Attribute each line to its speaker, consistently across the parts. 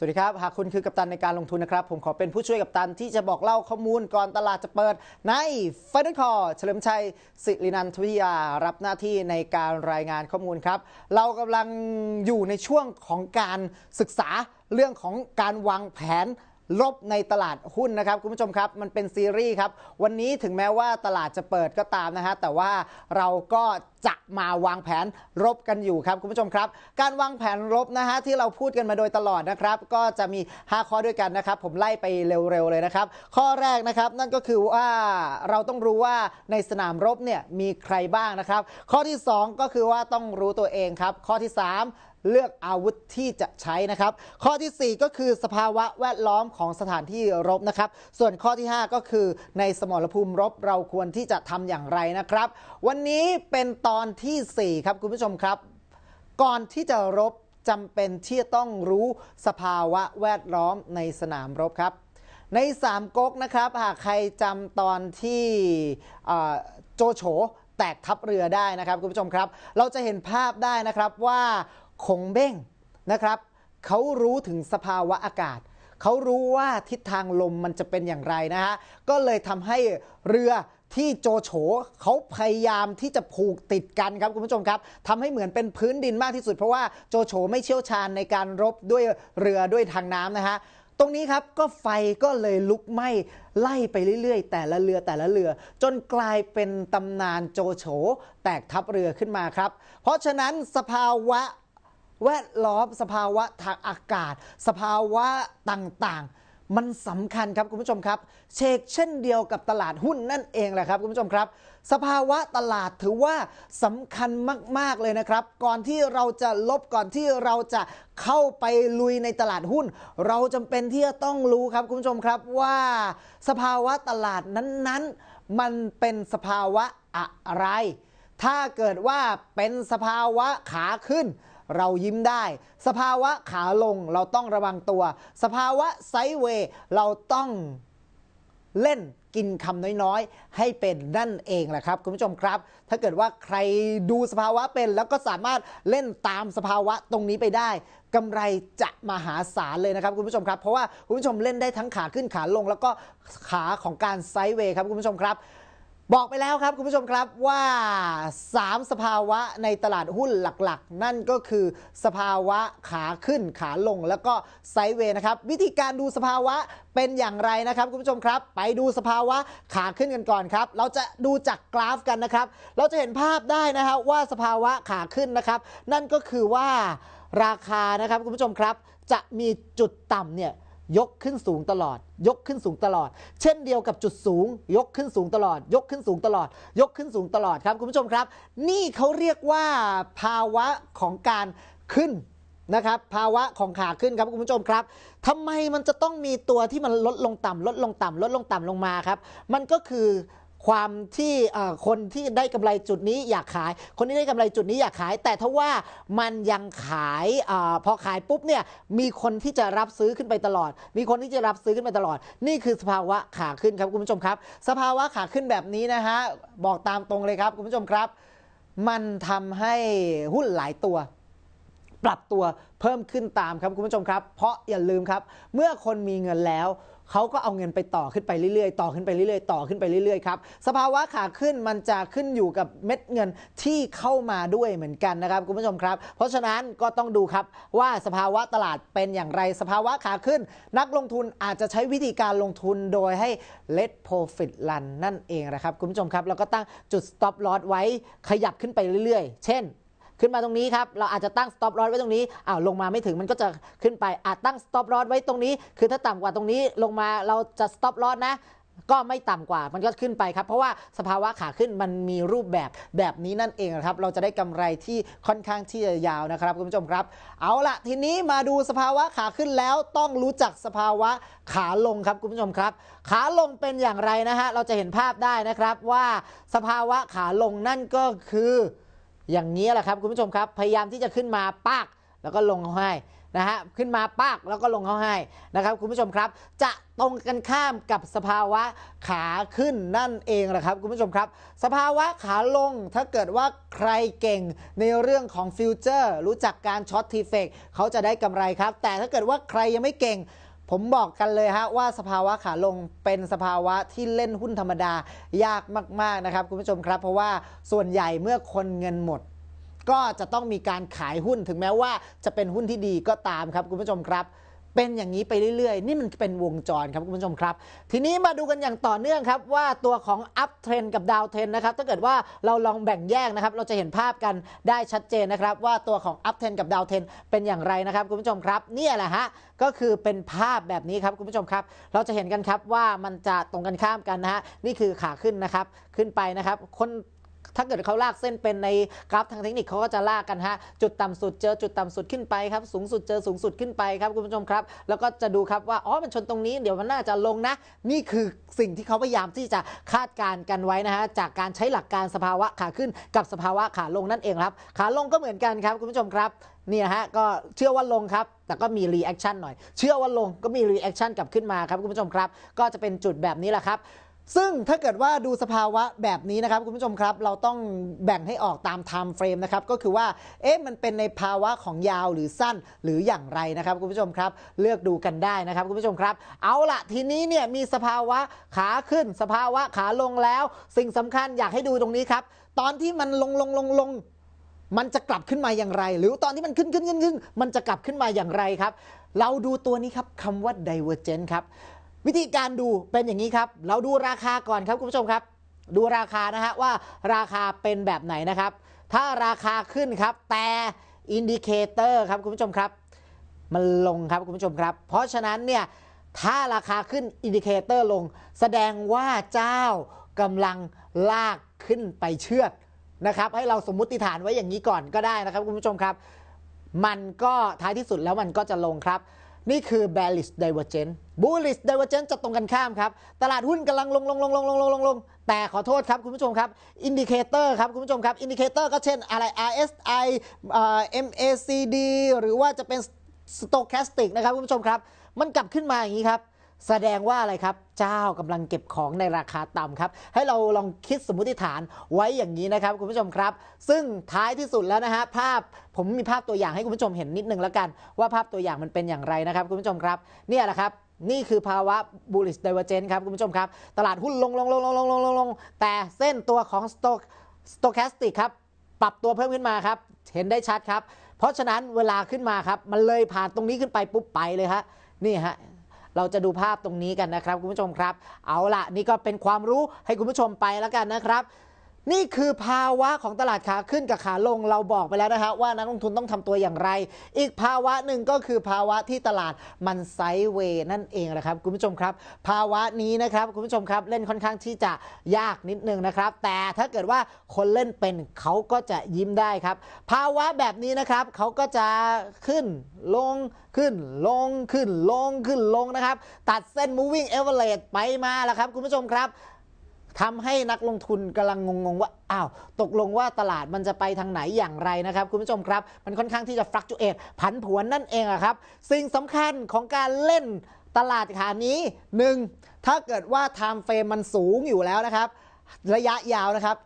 Speaker 1: สวัสดีครับ หากคุณคือกัปตันในการลงทุนนะครับ ผมขอเป็นผู้ช่วยกัปตันที่จะบอกเล่าข้อมูล ก่อนตลาดจะเปิด ในฟฟนอลคอร์เฉลิมชัย สิรินันทวิยา รับหน้าที่ในการรายงานข้อมูลครับ เรากำลังอยู่ในช่วงของการศึกษาเรื่องของการวางแผนลบในตลาดหุ้นนะครับ คุณผู้ชมครับ มันเป็นซีรีส์ครับวันนี้ถึงแม้ว่าตลาดจะเปิดก็ตามนะฮะแต่ว่าเราก็จะมาวางแผนลบกันอยู่ครับคุณผู้ชมครับ การวางแผนลบนะฮะที่เราพูดกันมาโดยตลอดนะครับ ก็จะมี 5 ข้อด้วยกันนะครับผมไล่ไปเร็วๆเลยนะครับข้อแรกนะครับ นั่นก็คือว่าเราต้องรู้ว่าในสนามรบเนี่ยมีใครบ้างนะครับข้อที่2ก็คือว่าต้องรู้ตัวเองครับข้อที่3เลือกอาวุธที่จะใช้นะครับ ข้อที่ 4 ก็คือสภาวะแวดล้อมของสถานที่รบนะครับ ส่วนข้อที่ 5 ก็คือในสมรภูมิรบเราควรที่จะทำอย่างไรนะครับ วันนี้เป็นตอนที่ 4 ครับคุณผู้ชมครับ ก่อนที่จะรบจำเป็นที่จะต้องรู้สภาวะแวดล้อมในสนามรบครับ ในสามก๊กนะครับหากใครจำตอนที่โจโฉแตกทับเรือได้นะครับคุณผู้ชมครับ เราจะเห็นภาพได้นะครับว่าคงเบ้งนะครับ เขารู้ถึงสภาวะอากาศ เขารู้ว่าทิศทางลมมันจะเป็นอย่างไรนะฮะ ก็เลยทำให้เรือที่โจโฉเขาพยายามที่จะผูกติดกันครับคุณผู้ชมครับทำให้เหมือนเป็นพื้นดินมากที่สุดเพราะว่าโจโฉไม่เชี่ยวชาญในการรบด้วยเรือด้วยทางน้ำนะฮะ ตรงนี้ครับก็ไฟก็เลยลุกไหม้ไล่ไปเรื่อยๆ แต่ละเรือแต่ละเรือ จนกลายเป็นตำนานโจโฉแตกทับเรือขึ้นมาครับ เพราะฉะนั้นสภาวะแวดล้อมสภาวะทางอากาศ สภาวะต่างๆ มันสำคัญครับคุณผู้ชมครับ เชกเช่นเดียวกับตลาดหุ้นนั่นเองแหละครับ คุณผู้ชมครับ สภาวะตลาดถือว่าสำคัญมากๆเลยนะครับ ก่อนที่เราจะลบก่อนที่เราจะเข้าไปลุยในตลาดหุ้น เราจำเป็นที่จะต้องรู้ครับคุณผู้ชมครับว่า สภาวะตลาดนั้นๆมันเป็นสภาวะอะไร ถ้าเกิดว่าเป็นสภาวะขาขึ้นเรายิ้มได้ สภาวะขาลงเราต้องระวังตัว สภาวะไซเวย์เราต้องเล่นกินคำน้อยๆ ให้เป็นนั่นเองแหละครับคุณผู้ชมครับ ถ้าเกิดว่าใครดูสภาวะเป็นแล้วก็สามารถเล่นตามสภาวะตรงนี้ไปได้กำไรจะมหาศาลเลยนะครับคุณผู้ชมครับ เพราะว่าคุณผู้ชมเล่นได้ทั้งขาขึ้นขาลง แล้วก็ขาของการไซด์เวย์ครับคุณผู้ชมครับบอกไปแล้วครับคุณผู้ชมครับว่า 3สภาวะในตลาดหุ้นหลักๆนั่นก็คือสภาวะขาขึ้นขาลง แล้วก็ไซเวนะครับ วิธีการดูสภาวะเป็นอย่างไรนะครับ คุณผู้ชมครับ ไปดูสภาวะขาขึ้นกันก่อนครับเราจะดูจากกราฟกันนะครับ เราจะเห็นภาพได้นะครับว่าสภาวะขาขึ้นนะครับ นั่นก็คือว่าราคานะครับคุณผู้ชมครับจะมีจุดต่ำเนี่ยยกขึ้นสูงตลอด ยกขึ้นสูงตลอด เช่นเดียวกับจุดสูง ยกขึ้นสูงตลอด ยกขึ้นสูงตลอด ยกขึ้นสูงตลอดครับคุณผู้ชมครับ นี่เขาเรียกว่าภาวะของการขึ้นนะครับ ภาวะของขาขึ้นครับคุณผู้ชมครับ ทำไมมันจะต้องมีตัวที่มันลดลงต่ำ ลดลงต่ำ ลดลงต่ำลงมาครับ มันก็คือความที่คนที่ได้กำไรจุดนี้อยากขาย คนที่ได้กำไรจุดนี้อยากขาย แต่ถ้าว่ามันยังขายอพอขายปุ๊บเนี่ย มีคนที่จะรับซื้อขึ้นไปตลอด มีคนที่จะรับซื้อขึ้นไปตลอด นี่คือสภาวะขาขึ้นครับคุณผู้ชมครับ สภาวะขาขึ้นแบบนี้นะฮะ บอกตามตรงเลยครับคุณผู้ชมครับ มันทำให้หุ้นหลายตัว ปรับตัวเพิ่มขึ้นตามครับคุณผู้ชมครับ เพราะอย่าลืมครับ เมื่อคนมีเงินแล้วเขาก็เอาเงินไปต่อขึ้นไปเรื่อยๆต่อขึ้นไปเรื่อยๆต่อขึ้นไปเรื่อยๆครับสภาวะขาขึ้นมันจะขึ้นอยู่กับเม็ดเงินที่เข้ามาด้วยเหมือนกันนะครับคุณผู้ชมครับเพราะฉะนั้นก็ต้องดูครับว่าสภาวะตลาดเป็นอย่างไรสภาวะขาขึ้น นักลงทุนอาจจะใช้วิธีการลงทุนโดยให้ let profit run นั่นเองนะครับคุณผู้ชมครับแล้วก็ตั้งจุด stop loss ไว้ขยับขึ้นไปเรื่อยๆ เช่นขึ้นมาตรงนี้ครับ เราอาจจะตั้งสต็อป o อ s ไว้ตรงนี้อ้าวลงมาไม่ถึงมันก็จะขึ้นไป อาจตั้งสต็อป o อ s ไว้ตรงนี้ คือถ้าต่ำกว่าตรงนี้ลงมาเราจะสต็อป o อ s นะ ก็ไม่ต่ำกว่ามันก็ขึ้นไปครับ เพราะว่าสภาวะขาขึ้นมันมีรูปแบบแบบนี้นั่นเองนะครับ เราจะได้กำไรที่ค่อนข้างที่จะยาวนะครับคุณผู้ชมครับ เอาละทีนี้มาดูสภาวะขาขึ้นแล้วต้องรู้จักสภาวะขาลงครับคุณผู้ชมครับ ขาลงเป็นอย่างไรนะฮะ เราจะเห็นภาพได้นะครับว่าสภาวะขาลงนั่นก็คืออย่างนี้แหละครับ คุณผู้ชมครับ พยายามที่จะขึ้นมาปาก แล้วก็ลงเขาให้นะฮะขึ้นมาปากแล้วก็ลงเขาให้นะครับ คุณผู้ชมครับ จะตรงกันข้ามกับสภาวะขาขึ้นนั่นเองแหละครับคุณผู้ชมครับ สภาวะขาลงถ้าเกิดว่าใครเก่งในเรื่องของฟิวเจอร์รู้จักการช็อตทีเฟกเขาจะได้กำไรครับ แต่ถ้าเกิดว่าใครยังไม่เก่งผมบอกกันเลยฮะว่าสภาวะขาลงเป็นสภาวะที่เล่นหุ้นธรรมดายากมากๆนะครับ คุณผู้ชมครับ เพราะว่าส่วนใหญ่เมื่อคนเงินหมด ก็จะต้องมีการขายหุ้นถึงแม้ว่าจะเป็นหุ้นที่ดีก็ตามครับ คุณผู้ชมครับเป็นอย่างนี้ไปเรื่อย ๆ นี่มันเป็นวงจรครับคุณผู้ชมครับ ทีนี้มาดูกันอย่างต่อเนื่องครับว่าตัวของอัพเทรนกับดาวเทรนนะครับ ถ้าเกิดว่าเราลองแบ่งแยกนะครับ เราจะเห็นภาพกันได้ชัดเจนนะครับว่าตัวของอัพเทรนกับดาวเทรนเป็นอย่างไรนะครับคุณผู้ชมครับ เนี่ยแหละฮะ ก็คือเป็นภาพแบบนี้ครับคุณผู้ชมครับ เราจะเห็นกันครับว่ามันจะตรงกันข้ามกันนะฮะ นี่คือขาขึ้นนะครับ ขึ้นไปนะครับคนถ้าเกิดเขาลากเส้นเป็นในกราฟทางเทคนิคเขาก็จะลากกันฮะ จุดต่ำสุด เจอจุดต่ำสุดขึ้นไปครับ สูงสุดเจอสูงสุดขึ้นไปครับคุณผู้ชมครับ แล้วก็จะดูครับว่า อ๋อ มันชนตรงนี้ เดี๋ยวมันน่าจะลงนะ นี่คือสิ่งที่เขาพยายามที่จะคาดการณ์กันไว้นะฮะ จากการใช้หลักการสภาวะขาขึ้นกับสภาวะขาลงนั่นเองครับ ขาลงก็เหมือนกันครับคุณผู้ชมครับนี่นะฮะ ก็เชื่อว่าลงครับ แต่ก็มีรีแอคชั่นหน่อย เชื่อว่าลงก็มีรีแอคชั่นกลับขึ้นมาครับคุณผู้ชมครับ ก็จะเป็นจุดแบบนี้แหละครับซึ่งถ้าเกิดว่าดูสภาวะแบบนี้นะครับคุณผู้ชมครับ เราต้องแบ่งให้ออกตามไทม์เฟรมนะครับก็คือว่าเอ๊ะมันเป็นในภาวะของยาวหรือสั้นหรืออย่างไรนะครับ คุณผู้ชมครับ เลือกดูกันได้นะครับ คุณผู้ชมครับ เอาละทีนี้เนี่ยมีสภาวะขาขึ้น สภาวะขาลงแล้ว สิ่งสำคัญอยากให้ดูตรงนี้ครับ ตอนที่มันลงลงลงลงมันจะกลับขึ้นมาอย่างไร หรือตอนที่มันขึ้นขึ้นขึ้นขึ้นมันจะกลับขึ้นมาอย่างไรครับ เราดูตัวนี้ครับคำว่า divergent ครับวิธีการดูเป็นอย่างนี้ครับ เราดูราคาก่อนครับคุณผู้ชมครับ ดูราคานะฮะว่าราคาเป็นแบบไหนนะครับ ถ้าราคาขึ้นครับ แต่อินดิเคเตอร์ครับคุณผู้ชมครับ มันลงครับคุณผู้ชมครับเพราะฉะนั้นเนี่ยถ้าราคาขึ้นอินดิเคเตอร์ลงแสดงว่าเจ้ากำลังลากขึ้นไปเชือดนะครับ ให้เราสมมุติฐานไว้อย่างนี้ก่อนก็ได้นะครับ คุณผู้ชมครับ มันก็ท้ายที่สุดแล้วมันก็จะลงครับนี่คือ bearish divergence bullish divergence จะตรงกันข้ามครับ ตลาดหุ้นกำลังลงลงลงลงลงลงลงลงแต่ขอโทษครับ คุณผู้ชมครับอินดิเคเตอร์ครับคุณผู้ชมครับอินดิเคเตอร์ก็เช่นอะไร RSI MACD หรือว่าจะเป็น stochastic นะครับคุณผู้ชมครับ มันกลับขึ้นมาอย่างนี้ครับแสดงว่าอะไรครับเจ้ากำลังเก็บของในราคาต่ำครับให้เราลองคิดสมมติฐานไว้อย่างนี้นะครับ คุณผู้ชมครับ ซึ่งท้ายที่สุดแล้วนะฮะภาพผมมีภาพตัวอย่างให้คุณผู้ชมเห็นนิดนึงแล้วกัน ว่าภาพตัวอย่างมันเป็นอย่างไรนะครับ คุณผู้ชมครับเนี่ยแหละครับ นี่คือภาวะ bullish divergence ครับคุณผู้ชมครับ ตลาดหุ้นลงลงลงลงลงลงลงลง แต่เส้นตัวของ stock stochastic ครับ ปรับตัวเพิ่มขึ้นมาครับ เห็นได้ชัดครับเพราะฉะนั้นเวลาขึ้นมาครับมันเลยผ่านตรงนี้ขึ้นไปปุ๊บไปเลยฮะนี่ฮะเราจะดูภาพตรงนี้กันนะครับ คุณผู้ชมครับ เอาล่ะ นี่ก็เป็นความรู้ให้คุณผู้ชมไปแล้วกันนะครับนี่คือภาวะของตลาดขาขึ้นกับขาลงเราบอกไปแล้วนะครับว่านักลงทุนต้องทำตัวอย่างไร อีกภาวะหนึ่งก็คือภาวะที่ตลาดมันไซด์เวย์ นั่นเองนะครับ คุณผู้ชมครับ ภาวะนี้นะครับ คุณผู้ชมครับ เล่นค่อนข้างที่จะยากนิดนึงนะครับ แต่ถ้าเกิดว่าคนเล่นเป็นเขาก็จะยิ้มได้ครับ ภาวะแบบนี้นะครับ เขาก็จะขึ้นลงขึ้นลงขึ้นลงขึ้นลงนะครับ ตัดเส้น moving average ไปมาแล้วครับคุณผู้ชมครับทำให้นักลงทุนกำลังงงๆว่าอ้าวตกลงว่าตลาดมันจะไปทางไหนอย่างไรนะครับ คุณผู้ชมครับมันค่อนข้างที่จะฟลักจูเอตผันผวนนั่นเองอะครับสิ่งสำคัญของการเล่นตลาดขานี้หนึ่งถ้าเกิดว่าไทม์เฟรมมันสูงอยู่แล้วนะครับ ระยะยาวนะครับ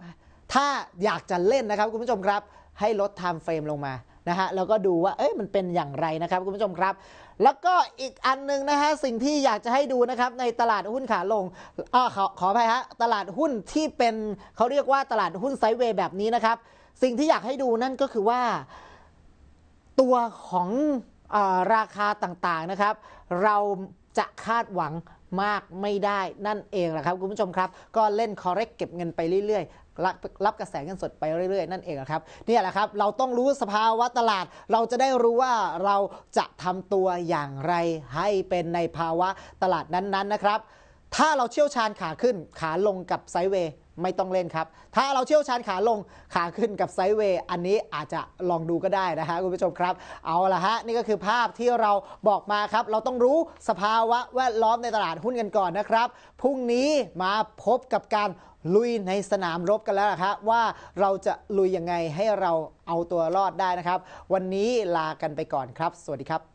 Speaker 1: ถ้าอยากจะเล่นนะครับคุณผู้ชมครับ ให้ลดไทม์เฟรมลงมานะฮะแล้วก็ดูว่าเอ้ยมันเป็นอย่างไรนะครับ คุณผู้ชมครับ แล้วก็อีกอันนึงนะฮะสิ่งที่อยากจะให้ดูนะครับในตลาดหุ้นขาลงอ้อขอขอไปฮะตลาดหุ้นที่เป็นเขาเรียกว่าตลาดหุ้นไซด์เวย์แบบนี้นะครับ สิ่งที่อยากให้ดูนั่นก็คือว่า ตัวของอราคาต่างๆนะครับ เราจะคาดหวังมากไม่ได้นั่นเองแหละครับ คุณผู้ชมครับ ก็เล่นคอเรกเก็บเงินไปเรื่อยๆ รับรับกระแสเงินสดไปเรื่อยๆ นั่นเองะครับนี่แหละครับเราต้องรู้สภาวะตลาดเราจะได้รู้ว่าเราจะทำตัวอย่างไรให้เป็นในภาวะตลาดนั้นๆนะครับถ้าเราเชี่ยวชาญขาขึ้นขาลงกับไซเวย์ไม่ต้องเล่นครับ ถ้าเราเชี่ยวชาญขาลงขาขึ้นกับไซเวย์ อันนี้อาจจะลองดูก็ได้นะฮะคุณผู้ชมครับ เอาละฮะนี่ก็คือภาพที่เราบอกมาครับ เราต้องรู้สภาวะแวดล้อมในตลาดหุ้นกันก่อนนะครับพรุ่งนี้มาพบกับการลุยในสนามรบกันแล้วครับว่าเราจะลุยยังไงให้เราเอาตัวรอดได้นะครับ วันนี้ลากันไปก่อนครับ สวัสดีครับ